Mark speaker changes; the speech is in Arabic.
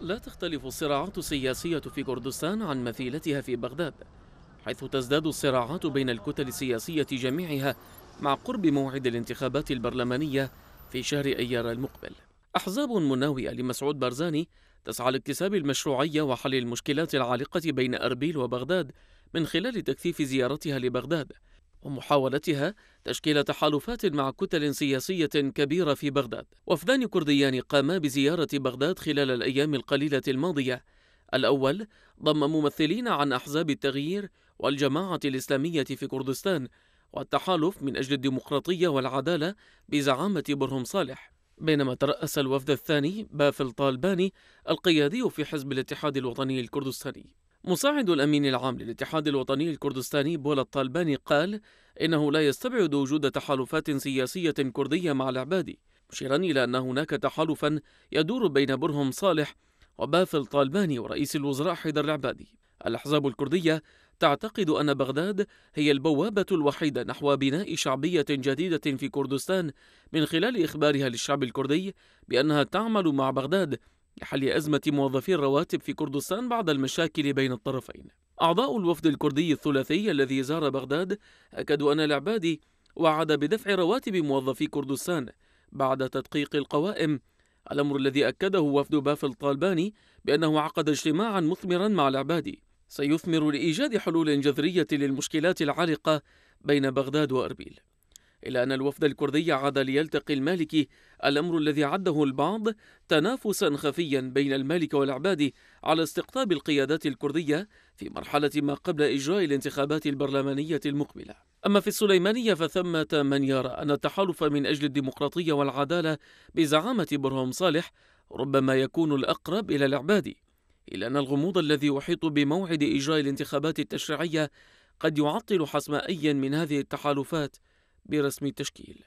Speaker 1: لا تختلف الصراعات السياسية في كردستان عن مثيلتها في بغداد حيث تزداد الصراعات بين الكتل السياسية جميعها مع قرب موعد الانتخابات البرلمانية في شهر أيار المقبل أحزاب مناوئة لمسعود برزاني تسعى لاكتساب المشروعية وحل المشكلات العالقة بين أربيل وبغداد من خلال تكثيف زيارتها لبغداد ومحاولتها تشكيل تحالفات مع كتل سياسية كبيرة في بغداد وفدان كرديان قاما بزيارة بغداد خلال الأيام القليلة الماضية الأول ضم ممثلين عن أحزاب التغيير والجماعة الإسلامية في كردستان والتحالف من أجل الديمقراطية والعدالة بزعامة برهم صالح بينما ترأس الوفد الثاني بافل طالباني القيادي في حزب الاتحاد الوطني الكردستاني مساعد الأمين العام للاتحاد الوطني الكردستاني بولا الطالباني قال إنه لا يستبعد وجود تحالفات سياسية كردية مع العبادي مشيرا إلى أن هناك تحالفا يدور بين برهم صالح وباثل طالباني ورئيس الوزراء حيدر العبادي الأحزاب الكردية تعتقد أن بغداد هي البوابة الوحيدة نحو بناء شعبية جديدة في كردستان من خلال إخبارها للشعب الكردي بأنها تعمل مع بغداد لحل أزمة موظفي الرواتب في كردستان بعد المشاكل بين الطرفين أعضاء الوفد الكردي الثلاثي الذي زار بغداد أكدوا أن العبادي وعد بدفع رواتب موظفي كردستان بعد تدقيق القوائم الأمر الذي أكده وفد بافل طالباني بأنه عقد اجتماعا مثمرا مع العبادي سيثمر لإيجاد حلول جذرية للمشكلات العالقة بين بغداد وأربيل إلا أن الوفد الكردي عاد ليلتقي المالكي الأمر الذي عده البعض تنافسا خفيا بين المالك والعبادي على استقطاب القيادات الكردية في مرحلة ما قبل إجراء الانتخابات البرلمانية المقبلة أما في السليمانية فثمة من يرى أن التحالف من أجل الديمقراطية والعدالة بزعامة برهم صالح ربما يكون الأقرب إلى العبادي إلا أن الغموض الذي يحيط بموعد إجراء الانتخابات التشريعية قد يعطل حسم أي من هذه التحالفات برسم تشكيل